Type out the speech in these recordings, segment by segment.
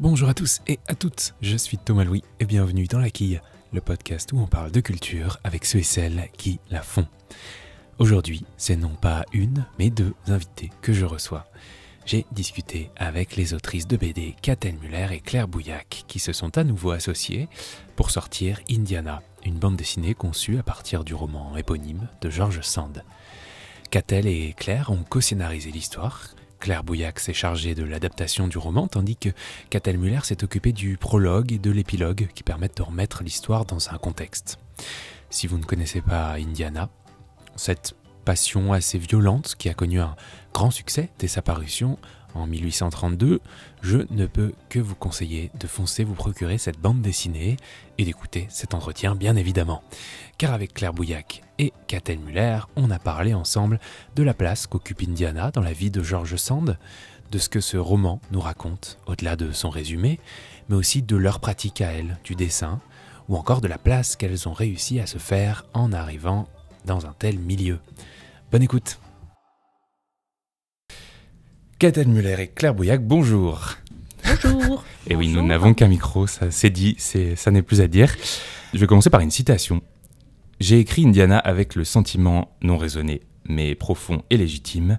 Bonjour à tous et à toutes, je suis Thomas Louis et bienvenue dans La Quille, le podcast où on parle de culture avec ceux et celles qui la font. Aujourd'hui, c'est non pas une, mais deux invités que je reçois. J'ai discuté avec les autrices de BD Katel Muller et Claire Bouillac qui se sont à nouveau associées pour sortir Indiana, une bande dessinée conçue à partir du roman éponyme de George Sand. Catel et Claire ont co-scénarisé l'histoire, Claire Bouillac s'est chargée de l'adaptation du roman, tandis que Catel Muller s'est occupée du prologue et de l'épilogue qui permettent de remettre l'histoire dans un contexte. Si vous ne connaissez pas Indiana, cette passion assez violente qui a connu un grand succès dès sa parution en 1832, je ne peux que vous conseiller de foncer vous procurer cette bande dessinée et d'écouter cet entretien bien évidemment. Car avec Claire Bouillac et Katel Muller, on a parlé ensemble de la place qu'occupe Indiana dans la vie de George Sand, de ce que ce roman nous raconte au-delà de son résumé, mais aussi de leur pratique à elle, du dessin, ou encore de la place qu'elles ont réussi à se faire en arrivant dans un tel milieu. Bonne écoute Catherine Muller et Claire Bouillac, bonjour. Bonjour. et oui, nous n'avons qu'un micro, ça c'est dit, ça n'est plus à dire. Je vais commencer par une citation. J'ai écrit Indiana avec le sentiment non raisonné, mais profond et légitime,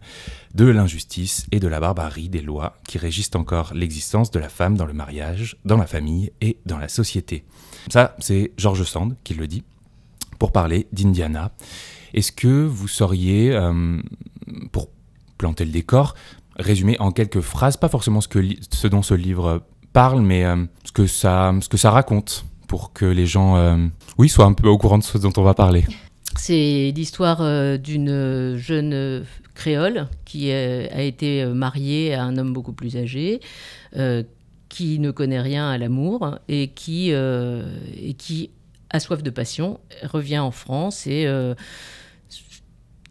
de l'injustice et de la barbarie des lois qui régissent encore l'existence de la femme dans le mariage, dans la famille et dans la société. Ça, c'est George Sand qui le dit, pour parler d'Indiana. Est-ce que vous sauriez, euh, pour planter le décor, résumer en quelques phrases, pas forcément ce, que ce dont ce livre parle, mais euh, ce, que ça, ce que ça raconte pour que les gens euh, oui, soient un peu au courant de ce dont on va parler C'est l'histoire euh, d'une jeune créole qui a été mariée à un homme beaucoup plus âgé, qui ne connaît rien à l'amour et qui, et qui a soif de passion, revient en France et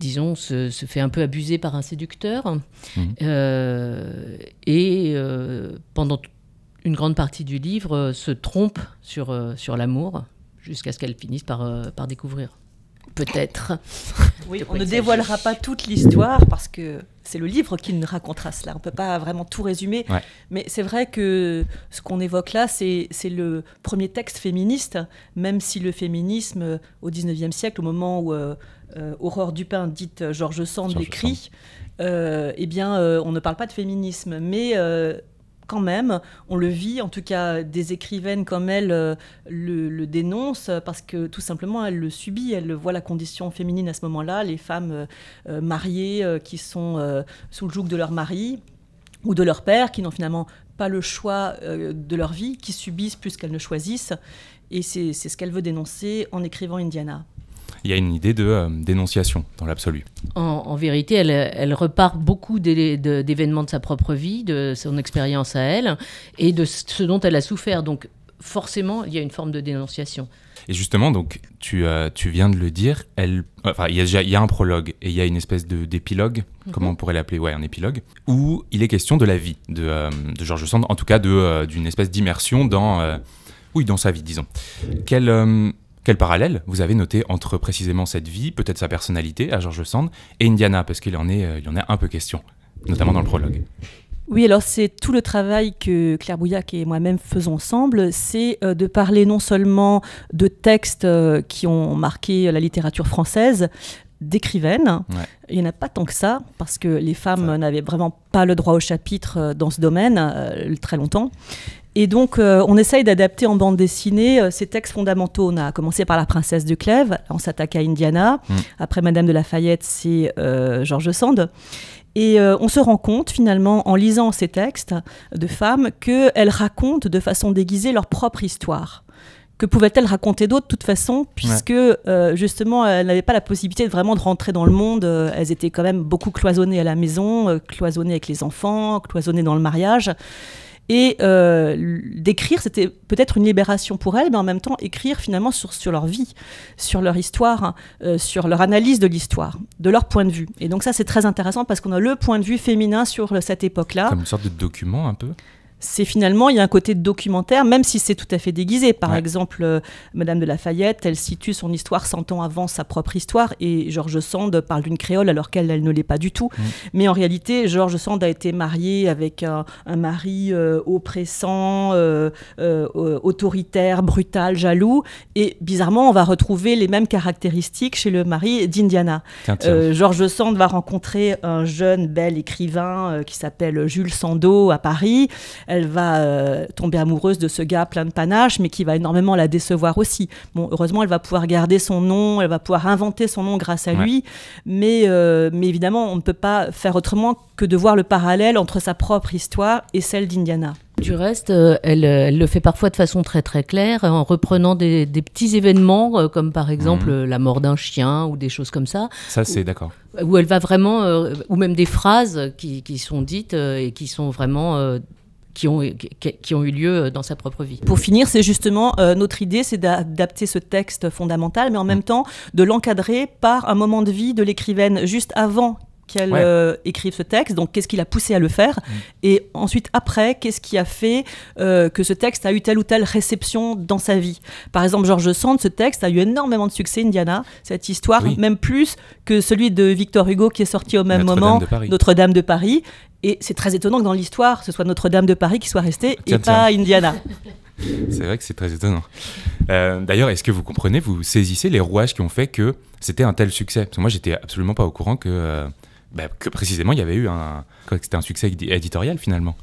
disons, se, fait un peu abuser par un séducteur. Mmh. Euh, et euh, pendant une grande partie du livre, euh, se trompe sur, sur l'amour, jusqu'à ce qu'elle finisse par, par découvrir peut-être. on ne dévoilera pas toute l'histoire parce que c'est le livre qui nous racontera cela. On ne peut pas vraiment tout résumer. Mais c'est vrai que ce qu'on évoque là, c'est le premier texte féministe, même si le féminisme euh, au 19e siècle, au moment où euh, euh, Aurore Dupin, dite Georges Sand, l'écrit, eh bien, on ne parle pas de féminisme. Mais quand même, on le vit, en tout cas des écrivaines comme elle euh, le, dénoncent, euh, parce que tout simplement elle le subit, elle voit la condition féminine à ce moment-là, les femmes euh, mariées qui sont sous le joug de leur mari ou de leur père, qui n'ont finalement pas le choix de leur vie, qui subissent plus qu'elles ne choisissent. Et c'est ce qu'elle veut dénoncer en écrivant Indiana il y a une idée de euh, dénonciation dans l'absolu. En, vérité, elle, repart beaucoup d'événements de sa propre vie, de son expérience à elle, et de ce dont elle a souffert. Donc forcément, il y a une forme de dénonciation. Et justement, donc, tu, euh, tu viens de le dire, elle, enfin, il y, a, un prologue et il y a une espèce d'épilogue, mhm. comment on pourrait l'appeler Ouais, un épilogue, où il est question de la vie de, euh, Georges de Sand, en tout cas d'une espèce d'immersion dans, oui, dans sa vie, disons. Quelle, quel parallèle vous avez noté entre précisément cette vie, peut-être sa personnalité à George Sand, et Indiana, parce qu'il en, est, euh, il en a un peu question, notamment dans le prologue oui, alors c'est tout le travail que Claire Bouillac et moi-même faisons ensemble, c'est euh, de parler non seulement de textes euh, qui ont marqué la littérature française, d'écrivaines. Il n'y en a pas tant que ça, parce que les femmes n'avaient vraiment pas le droit au chapitre dans ce domaine très longtemps. Et donc, euh, on essaye d'adapter en bande dessinée euh, ces textes fondamentaux. On a commencé par La Princesse de Clèves, on s'attaque à Indiana. Mm. Après Madame de Lafayette, c'est euh, Georges George Sand. Et on se rend compte, finalement, en lisant ces textes de femmes, qu'elles racontent de façon déguisée leur propre histoire que pouvaient-elles raconter d'autres de toute façon, puisque justement, elles n'avaient pas la possibilité de vraiment de rentrer dans le monde. elles étaient quand même beaucoup cloisonnées à la maison, cloisonnées avec les enfants, cloisonnées dans le mariage. Et euh, d'écrire, c'était peut-être une libération pour elles, mais en même temps, écrire finalement sur, sur leur vie, sur leur histoire, hein, euh, sur leur analyse de l'histoire, de leur point de vue. Et donc ça, c'est très intéressant parce qu'on a le point de vue féminin sur euh, cette époque-là. Comme une sorte de document un peu c'est finalement, il y a un côté documentaire, même si c'est tout à fait déguisé. Par exemple, euh, Madame de Lafayette, elle situe son histoire 100 ans avant sa propre histoire, et George Sand parle d'une créole alors qu'elle elle ne l'est pas du tout. Mmh. Mais en réalité, George Sand a été marié avec un, mari euh, oppressant, euh, autoritaire, brutal, jaloux, et bizarrement, on va retrouver les mêmes caractéristiques chez le mari d'Indiana. George Sand va rencontrer un jeune bel écrivain qui s'appelle Jules Sandeau à Paris elle va euh, tomber amoureuse de ce gars plein de panache, mais qui va énormément la décevoir aussi. Bon, heureusement, elle va pouvoir garder son nom, elle va pouvoir inventer son nom grâce à lui, mais, euh, mais évidemment, on ne peut pas faire autrement que de voir le parallèle entre sa propre histoire et celle d'Indiana. Du reste, euh, elle, le fait parfois de façon très très claire, en reprenant des, petits événements, comme par exemple mhm. la mort d'un chien ou des choses comme ça. Ça, c'est d'accord. Où elle va vraiment, ou même des phrases qui, sont dites et qui sont vraiment qui ont, eu lieu euh, dans sa propre vie. Pour finir, c'est justement euh, notre idée, c'est d'adapter ce texte fondamental, mais en même temps de l'encadrer par un moment de vie de l'écrivaine juste avant qu'elle euh, écrive ce texte, donc qu'est-ce qui l'a poussé à le faire, mm. et ensuite après, qu'est-ce qui a fait euh, que ce texte a eu telle ou telle réception dans sa vie. Par exemple, Georges Sand, ce texte a eu énormément de succès, Indiana, cette histoire, même plus que celui de Victor Hugo qui est sorti au même Notre moment, Notre-Dame de Paris. Et c'est très étonnant que dans l'histoire, ce soit Notre-Dame de Paris qui soit restée et pas Indiana. C'est vrai que c'est très étonnant. Euh, d'ailleurs, est-ce que vous comprenez, vous saisissez les rouages qui ont fait que c'était un tel succès Parce que moi, j'étais absolument pas au courant que bah, que précisément il y avait eu un. C'était un succès éditorial finalement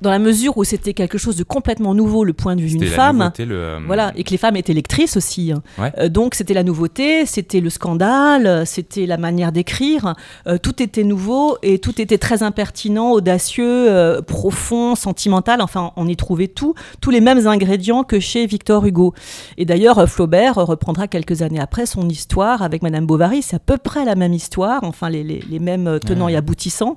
dans la mesure où c'était quelque chose de complètement nouveau, le point de vue d'une femme. Euh, voilà, et que les femmes étaient lectrices aussi. Hein. Euh, donc c'était la nouveauté, c'était le scandale, c'était la manière d'écrire. Euh, tout était nouveau et tout était très impertinent, audacieux, profond, sentimental. Enfin, on y trouvait tout, tous les mêmes ingrédients que chez Victor Hugo. Et d'ailleurs, Flaubert reprendra quelques années après son histoire avec Madame Bovary. C'est à peu près la même histoire, enfin les, mêmes tenants et aboutissants.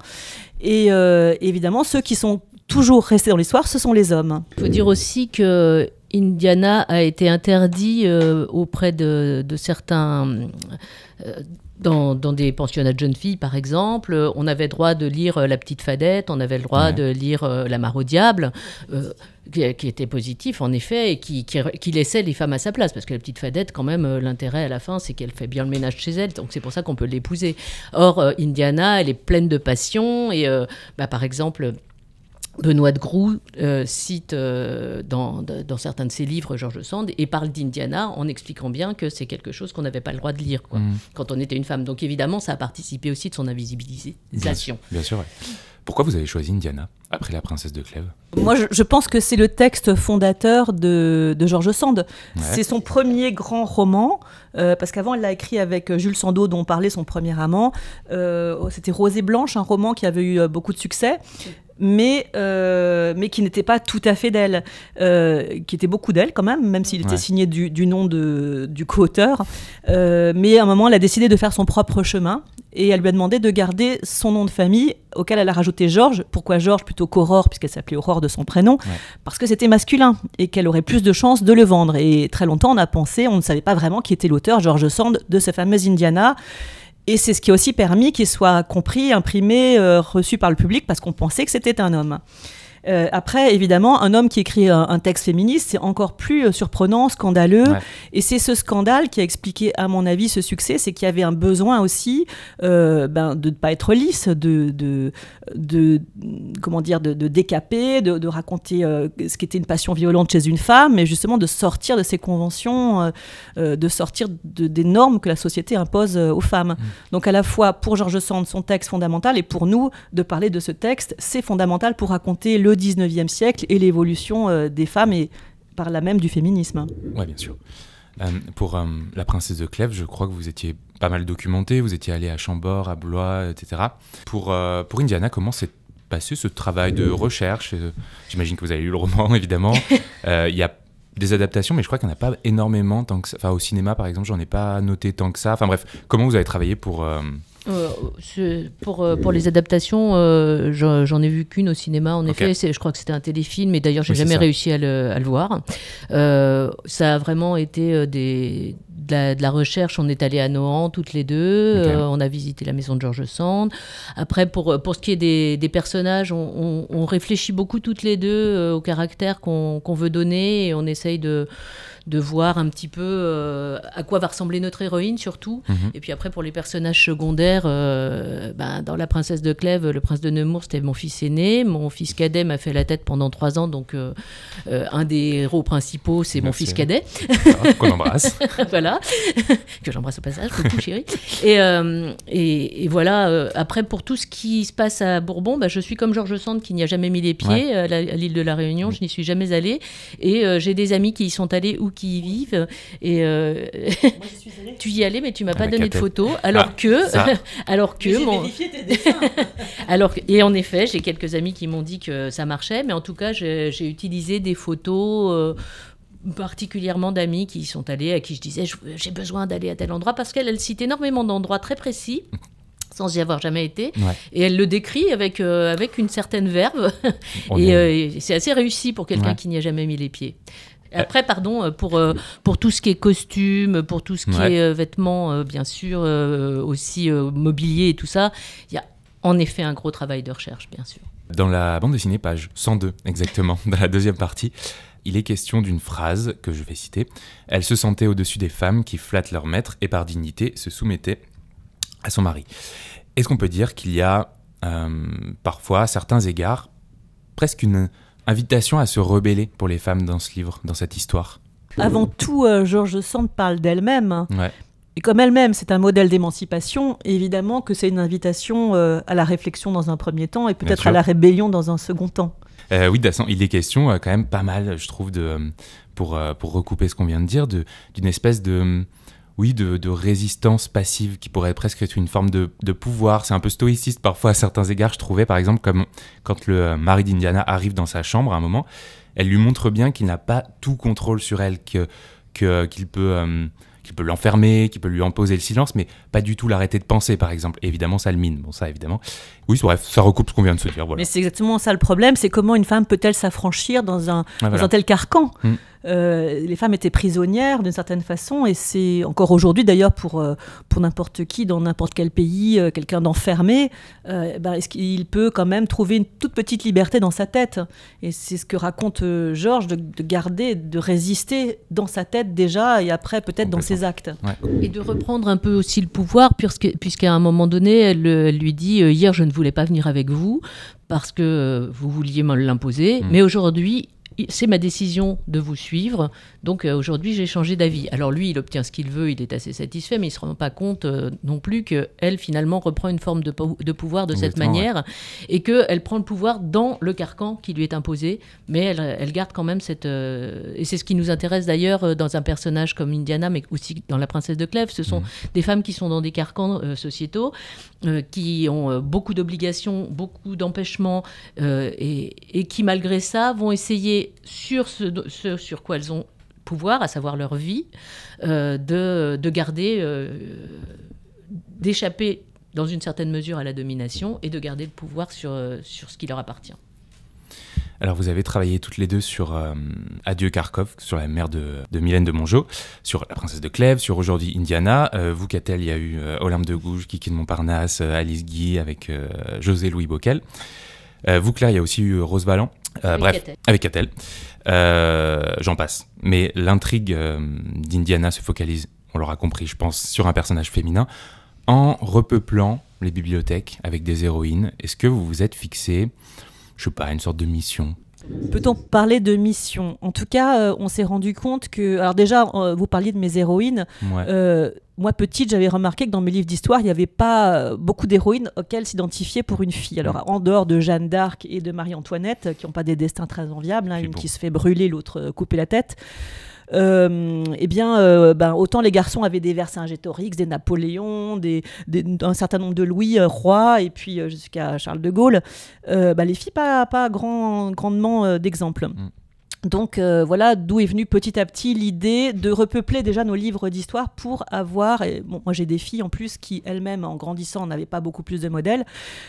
Et euh, évidemment, ceux qui sont toujours restés dans l'histoire, ce sont les hommes. Il faut dire aussi que Indiana a été interdit euh, auprès de certains euh, dans, des pensionnats de jeunes filles, par exemple, on avait droit de lire euh, La Petite Fadette, on avait le droit de lire euh, La Mare au Diable, qui, était positif, en effet, et qui, qui, laissait les femmes à sa place. Parce que La Petite Fadette, quand même, l'intérêt à la fin, c'est qu'elle fait bien le ménage chez elle, donc c'est pour ça qu'on peut l'épouser. Or, Indiana, elle est pleine de passion, et bah, par exemple Benoît de Groux euh, cite euh, dans, certains de ses livres George Sand et parle d'Indiana en expliquant bien que c'est quelque chose qu'on n'avait pas le droit de lire mm. quand on était une femme. Donc évidemment, ça a participé aussi de son invisibilisation. Bien sûr. Pourquoi vous avez choisi Indiana après La Princesse de Clèves Moi, je, pense que c'est le texte fondateur de, de George Sand. C'est son premier grand roman, euh, parce qu'avant, elle l'a écrit avec Jules Sandeau, dont parlait son premier amant. Oh, c'était Rosée Blanche, un roman qui avait eu beaucoup de succès mais, euh, mais qui n'était pas tout à fait d'elle, euh, qui était beaucoup d'elle quand même, même s'il était signé du, nom du co-auteur. Euh, mais à un moment, elle a décidé de faire son propre chemin et elle lui a demandé de garder son nom de famille auquel elle a rajouté Georges. Pourquoi Georges plutôt qu'Aurore, puisqu'elle s'appelait Aurore de son prénom Parce que c'était masculin et qu'elle aurait plus de chances de le vendre. Et très longtemps, on a pensé, on ne savait pas vraiment qui était l'auteur, George Sand, de ce fameux Indiana. Et c'est ce qui a aussi permis qu'il soit compris, imprimé, euh, reçu par le public parce qu'on pensait que c'était un homme. Euh, après, évidemment, un homme qui écrit un, texte féministe, c'est encore plus euh, surprenant, scandaleux. Et c'est ce scandale qui a expliqué, à mon avis, ce succès, c'est qu'il y avait un besoin aussi euh, ben, de ne pas être lisse, de, de, comment dire, de, décaper, de, raconter ce qui était une passion violente chez une femme, mais justement de sortir de ces conventions, de sortir des normes que la société impose aux femmes. Mmh. Donc à la fois pour Georges Sand, son texte fondamental, et pour nous, de parler de ce texte, c'est fondamental pour raconter le 19e siècle et l'évolution euh, des femmes et par là même du féminisme. Oui, bien sûr. Euh, pour euh, La Princesse de Clèves, je crois que vous étiez pas mal documenté, vous étiez allé à Chambord, à Blois, etc. Pour, pour Indiana, comment s'est passé ce travail de recherche J'imagine que vous avez lu le roman, évidemment. Il y a des adaptations, mais je crois qu'il n'y en a pas énormément tant que Enfin, au cinéma, par exemple, j'en ai pas noté tant que ça. Enfin bref, comment vous avez travaillé pour, euh, pour, euh, pour les adaptations, euh, j'en ai vu qu'une au cinéma, en effet. Je crois que c'était un téléfilm, et d'ailleurs, j'ai n'ai jamais réussi à le, voir. ça a vraiment été des, de, la, recherche. On est allé à Nohant toutes les deux. on a visité la maison de Georges Sand. Après, pour, pour ce qui est des, personnages, on, réfléchit beaucoup toutes les deux au caractère qu'on veut donner et on essaye de de voir un petit peu euh, à quoi va ressembler notre héroïne surtout. Mhm. Et puis après, pour les personnages secondaires, euh, ben, dans La Princesse de Clèves, le prince de Nemours, c'était mon fils aîné. Mon fils cadet m'a fait la tête pendant trois ans, donc euh, un des héros principaux, c'est mon fils cadet. Qu'on embrasse. voilà, que j'embrasse au passage, chérie. Et, et, voilà, après, pour tout ce qui se passe à Bourbon, ben, je suis comme Georges Sand qui n'y a jamais mis les pieds à l'île de la Réunion, je n'y suis jamais allée. Et j'ai des amis qui y sont allés ou qui y vivent. Et euh, tu y allais, mais tu m'as ah, pas donné de photo. Ah, alors que, alors que, tes alors et en effet, j'ai quelques amis qui m'ont dit que ça marchait, mais en tout cas, j'ai utilisé des photos. Euh, particulièrement d'amis qui sont allés, à qui je disais j'ai besoin d'aller à tel endroit, parce qu'elle elle cite énormément d'endroits très précis. sans y avoir jamais été. Et elle le décrit avec, euh, avec une certaine verve. et, c'est assez réussi pour quelqu'un qui n'y a jamais mis les pieds après, pardon, euh, pour, euh, pour tout ce qui est costume, pour tout ce qui est euh, vêtements, bien sûr, aussi mobilier et tout ça, il y a en effet un gros travail de recherche, bien sûr. Dans la bande dessinée, page 102 exactement, dans la deuxième partie, il est question d'une phrase que je vais citer. Elle se sentait au-dessus des femmes qui flattent leur maître et par dignité se soumettaient à son mari. Est-ce qu'on peut dire qu'il y a parfois, à certains égards, presque une invitation à se rebeller pour les femmes dans ce livre, dans cette histoire Avant tout, euh, Georges Sand parle d'elle-même. Et comme elle-même, c'est un modèle d'émancipation, évidemment que c'est une invitation euh, à la réflexion dans un premier temps et peut-être à la rébellion dans un second temps. Euh, oui, Dassan, il est question euh, quand même pas mal, je trouve, de, pour, pour recouper ce qu'on vient de dire, d'une espèce de oui, de, résistance passive qui pourrait presque être une forme de, pouvoir. C'est un peu stoïciste parfois à certains égards, je trouvais, par exemple, comme quand le mari d'Indiana arrive dans sa chambre à un moment, elle lui montre bien qu'il n'a pas tout contrôle sur elle, que, qu'il peut... Euh, peut l'enfermer, qu'il peut lui imposer le silence, mais pas du tout l'arrêter de penser, par exemple. Évidemment, ça le mine. Bon, ça, évidemment. Oui, bref, ça recoupe ce qu'on vient de se dire. Mais c'est exactement ça le problème, c'est comment une femme peut-elle s'affranchir dans un, ah, tel carcan mm. Euh, les femmes étaient prisonnières d'une certaine façon, et c'est encore aujourd'hui d'ailleurs pour, euh, pour n'importe qui, dans n'importe quel pays, euh, quelqu'un d'enfermé, il ben, qu'il peut quand même trouver une toute petite liberté dans sa tête Et c'est ce que raconte Georges, de, garder, de résister dans sa tête déjà, et après peut-être dans ses actes. Et de reprendre un peu aussi le pouvoir, puisque, puisqu'à un moment donné, elle, lui dit, hier je ne voulais pas venir avec vous, parce que vous vouliez me l'imposer, mmh. mais aujourd'hui, c'est ma décision de vous suivre, donc euh, aujourd'hui j'ai changé d'avis. Alors lui, il obtient ce qu'il veut, il est assez satisfait, mais il ne se rend pas compte euh, non plus qu'elle finalement reprend une forme de, de pouvoir de cette manière, et et qu'elle prend le pouvoir dans le carcan qui lui est imposé, mais elle, garde quand même cette... Euh, et c'est ce qui nous intéresse d'ailleurs dans un personnage comme Indiana, mais aussi dans La Princesse de Clèves, ce sont mm. des femmes qui sont dans des carcans sociétaux, qui ont beaucoup d'obligations, beaucoup d'empêchements, et, et qui malgré ça vont essayer sur ce, sur quoi elles ont pouvoir, à savoir leur vie, euh, de, de, garder, euh, d'échapper dans une certaine mesure à la domination et de garder le pouvoir sur, euh, sur ce qui leur appartient. Alors vous avez travaillé toutes les deux sur Adieu Kharkov, sur la mère de, de, Mylène de Mongeau, sur La princesse de Clèves, sur Aujourd'hui Indiana. Euh, vous, Catel, il y a eu Olympe de Gouges, Kiki de Montparnasse, Alice Guy avec José Louis Bockel. vous, Claire, il y a aussi eu Rose Ballant, euh, bref, avec Cattel. Euh, j'en passe. Mais l'intrigue euh, d'Indiana se focalise, on l'aura compris, je pense, sur un personnage féminin en repeuplant les bibliothèques avec des héroïnes. Est-ce que vous vous êtes fixé, je sais pas, une sorte de mission Peut-on parler de mission En tout cas, on s'est rendu compte que. Alors, déjà, vous parliez de mes héroïnes. Ouais moi petite, j'avais remarqué que dans mes livres d'histoire, il n'y avait pas euh, beaucoup d'héroïnes auxquelles s'identifier pour une fille. Alors, mm. en dehors de Jeanne d'Arc et de Marie-Antoinette, euh, qui n'ont pas des destins très enviables, hein, une qui se fait brûler, l'autre euh, couper la tête. eh bien, ben, autant les garçons avaient des Vercingétorix, des Napoléons, des, d'un un certain nombre de Louis Roi rois, et puis jusqu'à Charles de Gaulle, ben, les filles, pas, pas grand, grandement d'exemples. Mm. Donc euh, voilà d'où est venue petit à petit l'idée de repeupler déjà nos livres d'histoire pour avoir, moi j'ai des filles en plus qui elles-mêmes en grandissant n'avaient pas beaucoup plus de modèles,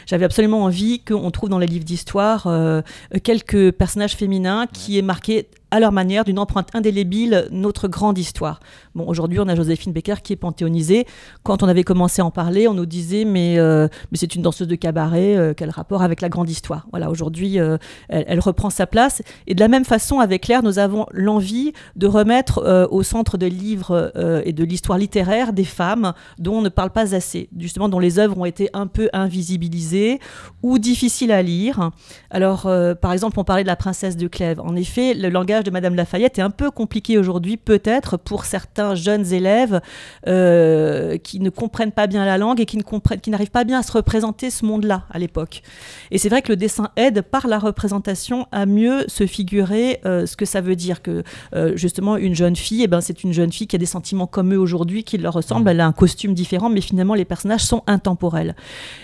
j'avais absolument envie qu'on trouve dans les livres d'histoire euh, quelques personnages féminins qui aient marqué à leur manière d'une empreinte indélébile notre grande histoire aujourd'hui, on a Joséphine Becker qui est panthéonisée. Quand on avait commencé à en parler, on nous disait mais, euh, mais c'est une danseuse de cabaret, euh, quel rapport avec la grande histoire Voilà, aujourd'hui, euh, elle, reprend sa place. Et de la même façon, avec Claire, nous avons l'envie de remettre au centre des livres et de l'histoire littéraire des femmes dont on ne parle pas assez, justement dont les œuvres ont été un peu invisibilisées ou difficiles à lire. Alors, par exemple, on parlait de la princesse de Clèves. En effet, le langage de Madame Lafayette est un peu compliqué aujourd'hui, peut-être pour certains jeunes élèves euh, qui ne comprennent pas bien la langue et qui ne comprennent, qui n'arrivent pas bien à se représenter ce monde-là à l'époque. Et c'est vrai que le dessin aide par la représentation à mieux se figurer euh, ce que ça veut dire que euh, justement une jeune fille, et eh ben c'est une jeune fille qui a des sentiments comme eux aujourd'hui, qui leur ressemble. Mmh. Elle a un costume différent, mais finalement les personnages sont intemporels.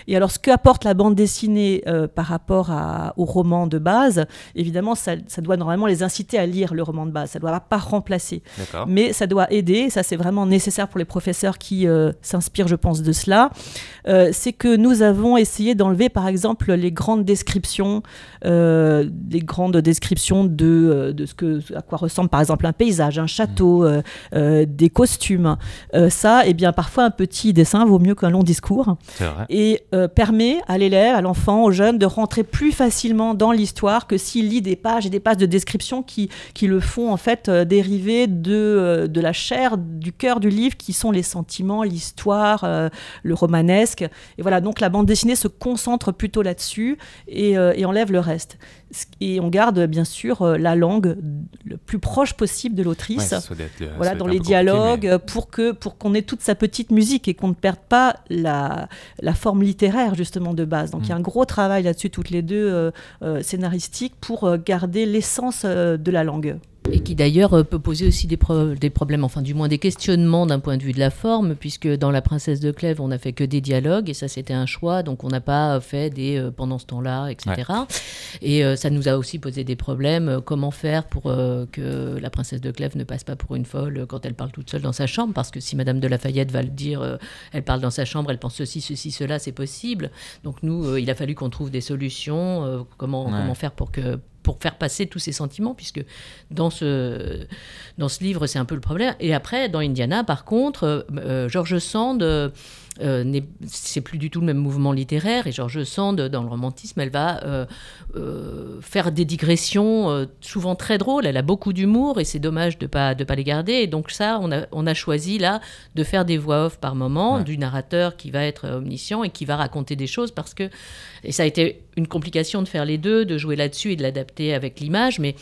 Et alors ce qu'apporte la bande dessinée par rapport à, au roman de base, évidemment ça, ça doit normalement les inciter à lire le roman de base. Ça doit pas remplacer, mais ça doit aider ça c'est vraiment nécessaire pour les professeurs qui euh, s'inspirent, je pense, de cela, euh, c'est que nous avons essayé d'enlever, par exemple, les grandes descriptions, euh, les grandes descriptions de, euh, de, ce que, à quoi ressemble, par exemple, un paysage, un château, mmh. des costumes. ça, et eh bien, parfois, un petit dessin vaut mieux qu'un long discours, et permet à l'élève, à l'enfant, au jeune, de rentrer plus facilement dans l'histoire que s'il lit des pages et des pages de descriptions qui, qui le font, en fait, dériver de, de la chaîne du cœur du livre qui sont les sentiments, l'histoire, euh, le romanesque. Et voilà, donc la bande dessinée se concentre plutôt là-dessus et, euh, enlève le reste. Et on garde bien sûr euh, la langue le plus proche possible de l'autrice. voilà, dans les dialogues pour que pour qu'on ait toute sa petite musique et qu'on ne perde pas la, forme littéraire justement de base. Donc il y a mm. un gros travail là-dessus toutes les deux scénaristiques pour garder l'essence de la langue. Et qui d'ailleurs euh, peut poser aussi des, des, problèmes, enfin du moins des questionnements d'un point de vue de la forme, puisque dans La Princesse de Clèves, on n'a fait que des dialogues, et ça c'était un choix, donc on n'a pas euh, fait des euh, pendant ce temps-là, etc. Et ça nous a aussi posé des problèmes, comment faire pour que La Princesse de Clèves ne passe pas pour une folle quand elle parle toute seule dans sa chambre, parce que si Madame de Lafayette va le dire, elle parle dans sa chambre, elle pense ceci, ceci, cela, c'est possible. Donc nous, il a fallu qu'on trouve des solutions, comment, comment faire pour que pour faire passer tous ces sentiments, puisque dans ce, dans ce livre, c'est un peu le problème. Et après, dans Indiana, par contre, euh, euh, George Sand euh, euh, c'est plus du tout le même mouvement littéraire. Et George Sand, dans le romantisme, elle va euh, euh, faire des digressions souvent très drôles. Elle a beaucoup d'humour et c'est dommage de pas de pas les garder. Et donc ça, on a, on a choisi là de faire des voix off par moment du narrateur qui va être omniscient et qui va raconter des choses parce que et ça a été une complication de faire les deux, de jouer là-dessus et de l'adapter avec l'image, mais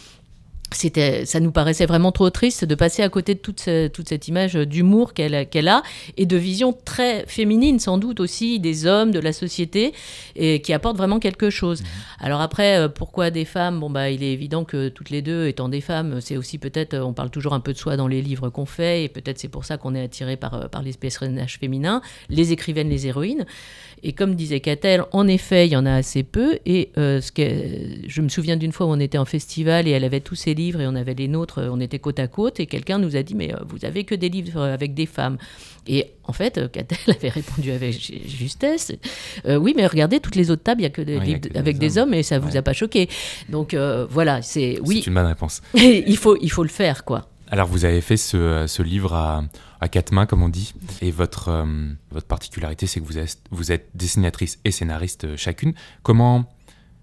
c'était, ça nous paraissait vraiment trop triste de passer à côté de toute, toute cette image d'humour qu'elle, a et de vision très féminine sans doute aussi des hommes, de la société et qui apporte vraiment quelque chose. Mmh. Alors après, euh, pourquoi des femmes Bon bah, il est évident que toutes les deux, étant des femmes, c'est aussi peut-être, euh, on parle toujours un peu de soi dans les livres qu'on fait et peut-être c'est pour ça qu'on est attiré par, euh, par les personnages féminins, les écrivaines, les héroïnes. Et comme disait Catel, en effet, il y en a assez peu. Et euh, ce que, je me souviens d'une fois où on était en festival et elle avait tous ses livres et on avait les nôtres, euh, on était côte à côte et quelqu'un nous a dit mais euh, vous avez que des livres avec des femmes. Et en fait, Catel avait répondu avec justesse oui, mais regardez toutes les autres tables, il y a que des livres avec des hommes et ça ne vous a pas choqué. Donc voilà, c'est oui. C'est une bonne réponse. il faut il faut le faire quoi. Alors vous avez fait ce, ce livre à à quatre mains, comme on dit. Et votre, euh, votre particularité, c'est que vous êtes, vous êtes dessinatrice et scénariste euh, chacune. Comment,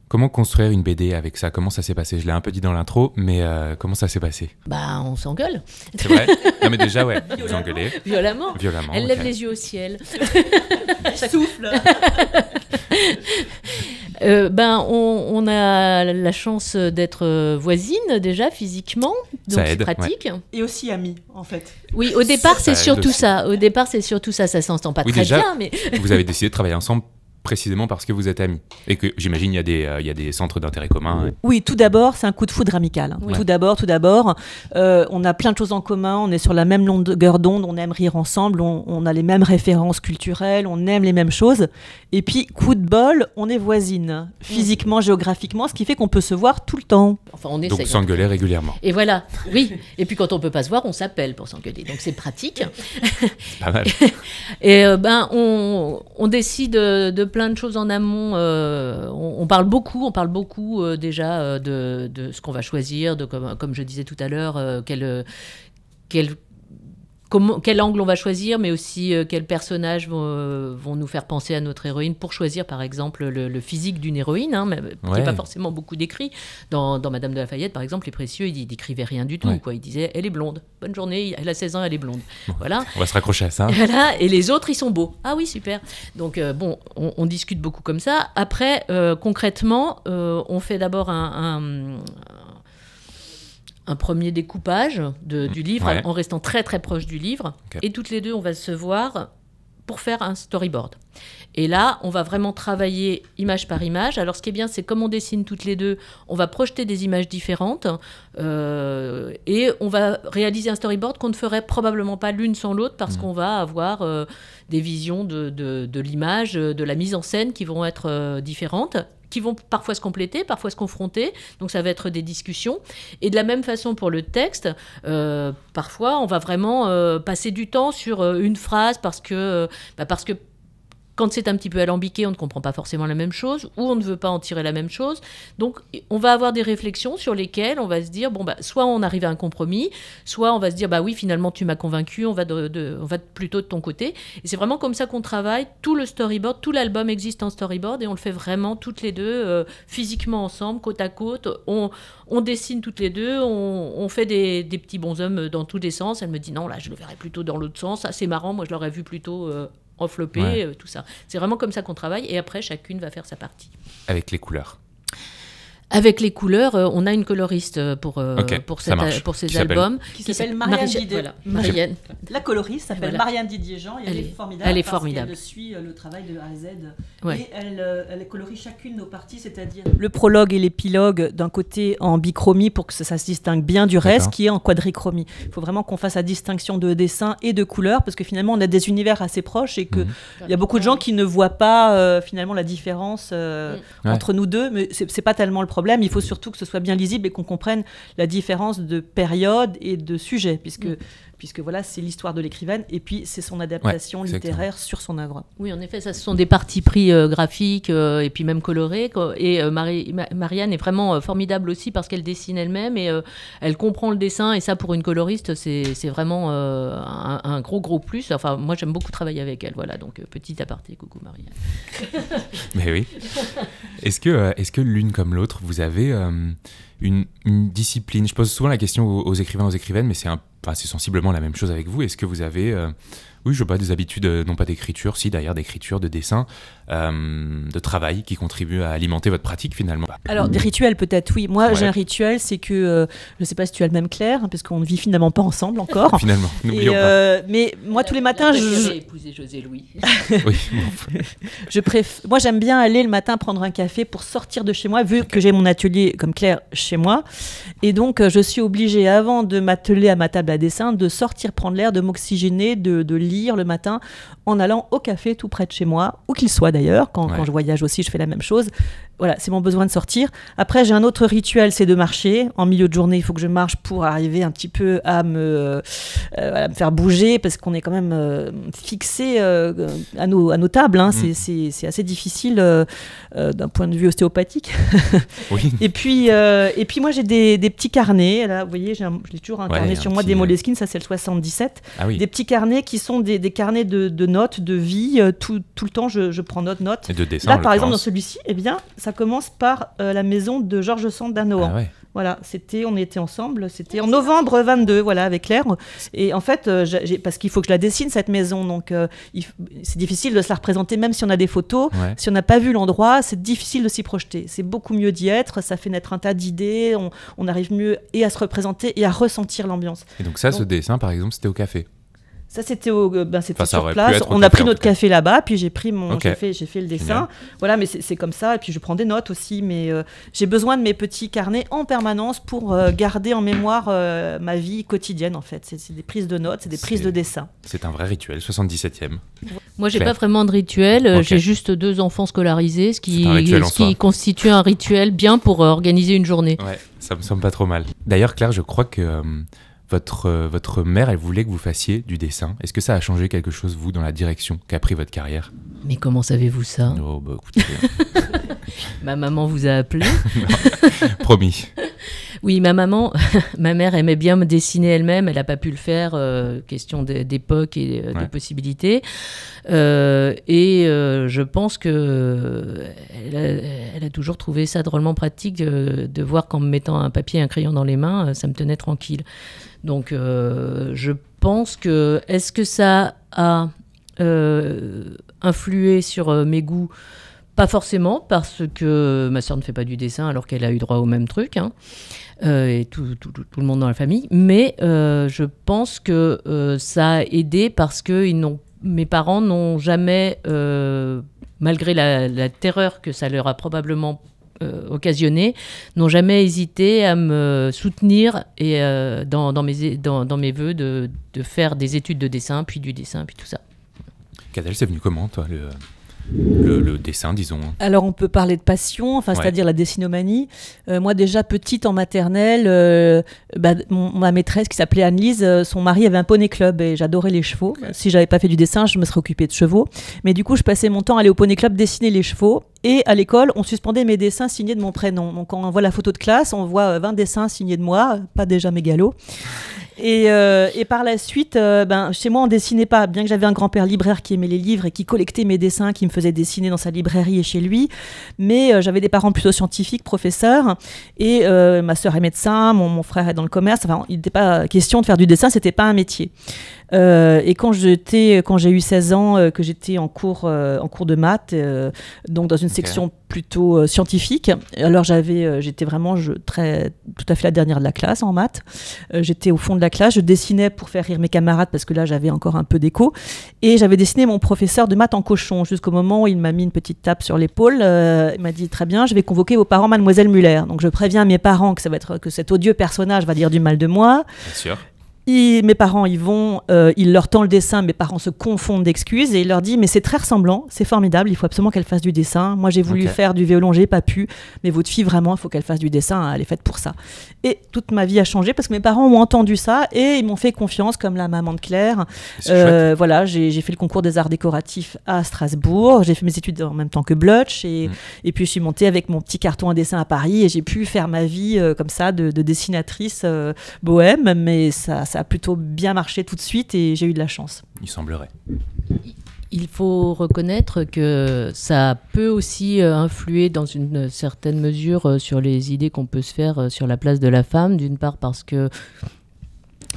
Comment construire une BD avec ça Comment ça s'est passé Je l'ai un peu dit dans l'intro, mais euh, comment ça s'est passé Bah, on s'engueule. C'est vrai Non, mais déjà, ouais, Violemment. vous engueulez. Violemment. Violemment. Elle lève les yeux au ciel. Elle souffle. Euh, ben, on, a la chance d'être euh, voisine déjà physiquement, donc c'est pratique. Et aussi amis, en fait. Oui, au départ, c'est surtout ça. Au départ, c'est surtout ça. Ça s'entend pas très bien, mais. vous avez décidé de travailler ensemble précisément parce que vous êtes amis et que j'imagine il y a des euh, il y a des centres d'intérêt commun. Hein. Oui, tout d'abord, c'est un coup de foudre amical. Hein. Tout d'abord, tout d'abord, euh, on a plein de choses en commun, on est sur la même longueur d'onde, on aime rire ensemble, on, a les mêmes références culturelles, on aime les mêmes choses et puis coup de bol, on est voisines physiquement, géographiquement, ce qui fait qu'on peut se voir tout le temps. Enfin, on essaie. Donc s'engueuler régulièrement. Et voilà, oui. et puis quand on peut pas se voir, on s'appelle pour s'engueuler. Donc c'est pratique. C'est Pas mal. et euh, ben on, on décide de plein de choses en amont. Euh, on, parle beaucoup, on parle beaucoup euh, déjà euh, de, ce qu'on va choisir, de comme, je disais tout à l'heure, quel, quel quel angle on va choisir, mais aussi euh, quels personnages euh, vont, nous faire penser à notre héroïne pour choisir, par exemple, le, physique d'une héroïne, hein, qui n'est pas forcément beaucoup décrit. Dans, Madame de Lafayette, par exemple, Les Précieux, il décrivait rien du tout. Ils Quoi. Il disait Elle est blonde, bonne journée, elle a 16 ans, elle est blonde. voilà. On va se raccrocher à ça. Et, les autres, ils sont beaux. Ah oui, super. Donc, euh, bon, on, discute beaucoup comme ça. Après, concrètement, on fait d'abord un un premier découpage mmh. du livre en restant très très proche du livre. Et toutes les deux, on va se voir pour faire un storyboard. Et là, on va vraiment travailler image par image. Alors, ce qui est bien, c'est comme on dessine toutes les deux, on va projeter des images différentes euh, et on va réaliser un storyboard qu'on ne ferait probablement pas l'une sans l'autre parce mmh. qu'on va avoir euh, des visions de, l'image, de la mise en scène qui vont être euh, différentes qui vont parfois se compléter, parfois se confronter. Donc ça va être des discussions. Et de la même façon pour le texte, euh, parfois on va vraiment euh, passer du temps sur euh, une phrase parce que, bah, parce que quand c'est un petit peu alambiqué, on ne comprend pas forcément la même chose ou on ne veut pas en tirer la même chose. Donc, on va avoir des réflexions sur lesquelles on va se dire bon, bah, soit on arrive à un compromis, soit on va se dire bah oui, finalement, tu m'as convaincu, on va, de, on va plutôt de ton côté. Et c'est vraiment comme ça qu'on travaille. Tout le storyboard, tout l'album existe en storyboard et on le fait vraiment toutes les deux, euh, physiquement ensemble, côte à côte. On, dessine toutes les deux, on, fait des, des petits bonshommes dans tous les sens. Elle me dit non, là, je le verrais plutôt dans l'autre sens. c'est marrant, moi, je l'aurais vu plutôt euh, enveloppé, euh, tout ça. C'est vraiment comme ça qu'on travaille et après chacune va faire sa partie. Avec les couleurs. Avec les couleurs, euh, on a une coloriste euh, pour, euh, pour, pour ces albums. Qui s'appelle Marianne Didier. La coloriste s'appelle Marianne Didier Jean et elle, est formidable. Elle est formidable. elle suit le travail de A à Z. Et elle, colorie chacune nos parties, c'est-à-dire le prologue et l'épilogue d'un côté en bichromie pour que ça, se distingue bien du reste qui est en quadrichromie. Il faut vraiment qu'on fasse la distinction de dessin et de couleur parce que finalement on a des univers assez proches et qu'il mhm. y a beaucoup de gens qui ne voient pas finalement la différence mm. entre nous deux, mais c'est pas tellement le problème il faut surtout que ce soit bien lisible et qu'on comprenne la différence de période et de sujet, puisque mm puisque voilà, c'est l'histoire de l'écrivaine et puis c'est son adaptation littéraire sur son œuvre. Oui, en effet, ça ce sont des parties pris euh, graphiques euh, et puis même colorées. Et euh, Marianne est vraiment formidable aussi parce qu'elle dessine elle-même et elle comprend le dessin. Et ça, pour une coloriste, c'est vraiment un, gros, gros plus. Enfin, moi, j'aime beaucoup travailler avec elle. Voilà, donc petit aparté, coucou Marianne. Mais oui. Est-ce que, est que l'une comme l'autre, vous avez une, discipline Je pose souvent la question aux, aux écrivains, aux écrivaines, mais c'est un c'est sensiblement la même chose avec vous. Est-ce que vous avez, euh, oui, je vois des habitudes, euh, non pas d'écriture, si d'ailleurs d'écriture, de dessin, euh, de travail qui contribue à alimenter votre pratique finalement Alors des rituels peut-être, oui. Moi j'ai un rituel, c'est que euh, je ne sais pas si tu as le même Claire, parce qu'on ne vit finalement pas ensemble encore. finalement, n'oublions euh, Mais moi tous les matins, je... épousé José Louis. oui. je préf... Moi j'aime bien aller le matin prendre un café pour sortir de chez moi, vu que j'ai mon atelier comme Claire chez moi. Et donc je suis obligée avant de m'atteler à ma table à dessin, de sortir prendre l'air, de m'oxygéner, de lire le matin en allant au café tout près de chez moi, où qu'il soit d'ailleurs. Quand, je voyage aussi, je fais la même chose. Voilà, c'est mon besoin de sortir. Après, j'ai un autre rituel, c'est de marcher. En milieu de journée, il faut que je marche pour arriver un petit peu à me, euh, faire bouger, parce qu'on est quand même euh, fixé euh, à, nos, à nos tables. Hein. Mm. C'est assez difficile d'un point de vue ostéopathique. et, puis, et puis, moi, j'ai des, petits carnets. Là, vous voyez, j'ai toujours un carnet sur moi, des Moleskine, ça c'est le 77. Ah des petits carnets qui sont des, des carnets de, de de vie, euh, tout, le temps je, prends note, note. Et de dessin, Là, par exemple, dans celui-ci, eh bien, ça commence par euh, la maison de Georges Sand ah Voilà, c'était, on était ensemble, c'était en novembre 22, voilà, avec Claire. Et en fait, euh, parce qu'il faut que je la dessine cette maison, donc c'est difficile de se la représenter, même si on a des photos, si on n'a pas vu l'endroit, c'est difficile de s'y projeter. C'est beaucoup mieux d'y être, ça fait naître un tas d'idées, on, arrive mieux et à se représenter et à ressentir l'ambiance. Et donc ça, ce dessin, par exemple, c'était au café. Ça, c'était euh, ben, c'était sur place. On a pris notre café là-bas, puis j'ai pris mon, café j'ai fait, le dessin. Voilà, mais c'est comme ça. Et puis je prends des notes aussi, mais euh, j'ai besoin de mes petits carnets en permanence pour euh, garder en mémoire ma vie quotidienne en fait. C'est des prises de notes, c'est des prises de dessin. C'est un vrai rituel. 77e. Moi, j'ai pas vraiment de rituel. J'ai juste deux enfants scolarisés, ce qui, qui constitue un rituel bien pour organiser une journée. Ouais, ça me semble pas trop mal. D'ailleurs, Claire, je crois que votre, euh, votre mère, elle voulait que vous fassiez du dessin. Est-ce que ça a changé quelque chose, vous, dans la direction qu'a pris votre carrière Mais comment savez-vous ça oh, bah, écoutez, euh, Ma maman vous a appelé Promis. Oui, ma maman, ma mère aimait bien me dessiner elle-même. Elle n'a pas pu le faire, euh, question d'époque et euh, de possibilités. Euh, et je pense que elle a, toujours trouvé ça drôlement pratique de voir qu'en me mettant un papier et un crayon dans les mains, ça me tenait tranquille. Donc, je pense que est-ce que ça a influé sur mes goûts pas forcément, parce que ma sœur ne fait pas du dessin alors qu'elle a eu droit au même truc, hein, euh, et tout, le monde dans la famille. Mais euh, je pense que euh, ça a aidé parce que ils mes parents n'ont jamais, malgré la, terreur que ça leur a probablement occasionné, n'ont jamais hésité à me soutenir et dans, mes, dans, mes voeux de, de, faire des études de dessin, puis du dessin, puis tout ça. Cadel, c'est venu comment, toi le le, dessin, disons. Hein. Alors on peut parler de passion, enfin, c'est-à-dire la dessinomanie. Euh, moi déjà petite en maternelle, euh, bah, ma maîtresse qui s'appelait Annelise, euh, son mari avait un poney club et j'adorais les chevaux. Si j'avais pas fait du dessin, je me serais occupée de chevaux. Mais du coup, je passais mon temps à aller au poney club dessiner les chevaux. Et à l'école, on suspendait mes dessins signés de mon prénom. Donc quand on voit la photo de classe, on voit 20 dessins signés de moi, pas déjà mes galops euh, et, par la suite, euh, ben, chez moi, on dessinait pas. Bien que j'avais un grand-père libraire qui aimait les livres et qui collectait mes dessins, qui me faisait dessiner dans sa librairie et chez lui. Mais euh, j'avais des parents plutôt scientifiques, professeurs. Et ma sœur est médecin, mon, frère est dans le commerce. Enfin, il n'était pas question de faire du dessin, c'était pas un métier. Euh, et quand j'étais, quand j'ai eu 16 ans, euh, que j'étais en cours, euh, en cours de maths, donc dans une section plutôt scientifique. Alors j'avais, j'étais vraiment je, très, tout à fait la dernière de la classe en maths. j'étais au fond de la classe, je dessinais pour faire rire mes camarades parce que là j'avais encore un peu d'écho. Et j'avais dessiné mon professeur de maths en cochon jusqu'au moment où il m'a mis une petite tape sur l'épaule. il m'a dit très bien, je vais convoquer vos parents, mademoiselle Muller. Donc je préviens mes parents que ça va être que cet odieux personnage va dire du mal de moi. Bien sûr mes parents ils vont, euh, il leur tend le dessin, mes parents se confondent d'excuses et il leur dit Mais c'est très ressemblant, c'est formidable, il faut absolument qu'elle fasse du dessin. Moi, j'ai voulu faire du violon, j'ai pas pu, mais votre fille, vraiment, il faut qu'elle fasse du dessin, elle est faite pour ça. Et toute ma vie a changé parce que mes parents ont entendu ça et ils m'ont fait confiance, comme la maman de Claire. Euh, voilà, j'ai fait le concours des arts décoratifs à Strasbourg, j'ai fait mes études en même temps que Blotch et, mm. et puis je suis montée avec mon petit carton à dessin à Paris et j'ai pu faire ma vie euh, comme ça de, de dessinatrice bohème, mais ça, ça plutôt bien marché tout de suite et j'ai eu de la chance. Il semblerait. Il faut reconnaître que ça peut aussi euh, influer dans une certaine mesure euh, sur les idées qu'on peut se faire euh, sur la place de la femme, d'une part parce que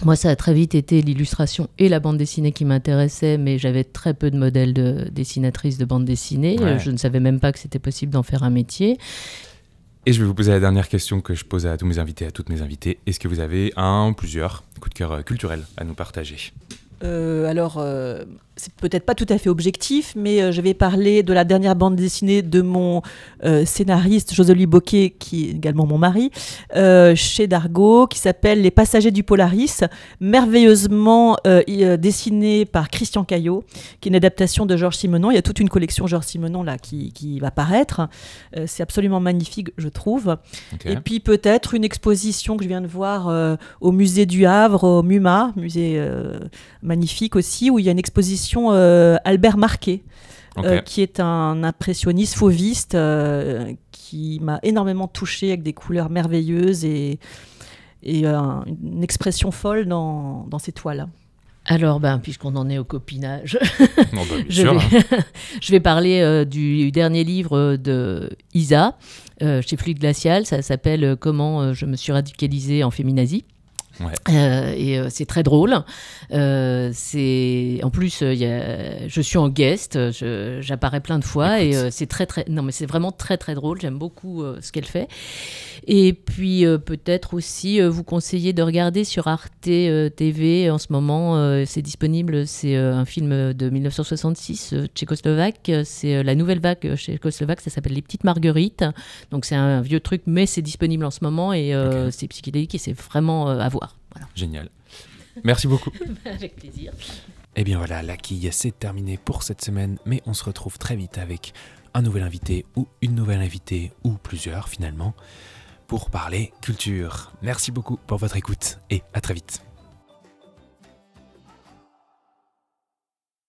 moi, ça a très vite été l'illustration et la bande dessinée qui m'intéressaient mais j'avais très peu de modèles de dessinatrices de bande dessinée. Je ne savais même pas que c'était possible d'en faire un métier. Et je vais vous poser la dernière question que je pose à tous mes invités, à toutes mes invitées. Est-ce que vous avez un, ou plusieurs coups de cœur euh, culturels à nous partager euh, alors, euh, c'est peut-être pas tout à fait objectif, mais euh, je vais parler de la dernière bande dessinée de mon scénariste José-Louis Boquet, qui est également mon mari, chez Dargaud, qui s'appelle Les Passagers du Polaris, merveilleusement dessinée par Christian Caillot, qui est une adaptation de Georges Simenon. Il y a toute une collection Georges Simenon là qui, va paraître. c'est absolument magnifique, je trouve. Et puis peut-être une exposition que je viens de voir au musée du Havre, au MUMA, musée magnifique aussi, où il y a une exposition euh, Albert Marquet. Euh, qui est un impressionniste fauviste euh, qui m'a énormément touché avec des couleurs merveilleuses et, une expression folle dans, ces toiles. Alors, ben, puisqu'on en est au copinage, bah, je, vais, parler du, dernier livre de Isa chez Fluide Glacial. Ça s'appelle Comment je me suis radicalisée en féminazie. Euh, et euh, c'est très drôle. Euh, c'est en plus, je suis en guest, j'apparais plein de fois et c'est très très. Non mais c'est vraiment très très drôle. J'aime beaucoup ce qu'elle fait. Et puis peut-être aussi vous conseiller de regarder sur Arte TV en ce moment. c'est disponible. C'est un film de 1966 tchécoslovaque. C'est la nouvelle vague tchécoslovaque. Ça s'appelle Les Petites Marguerites. Donc c'est un, vieux truc, mais c'est disponible en ce moment et c'est psychédélique et c'est vraiment à voir. Génial. Merci beaucoup. Bah, avec plaisir. Et eh bien voilà, la quille, c'est terminé pour cette semaine, mais on se retrouve très vite avec un nouvel invité ou une nouvelle invitée ou plusieurs finalement pour parler culture. Merci beaucoup pour votre écoute et à très vite.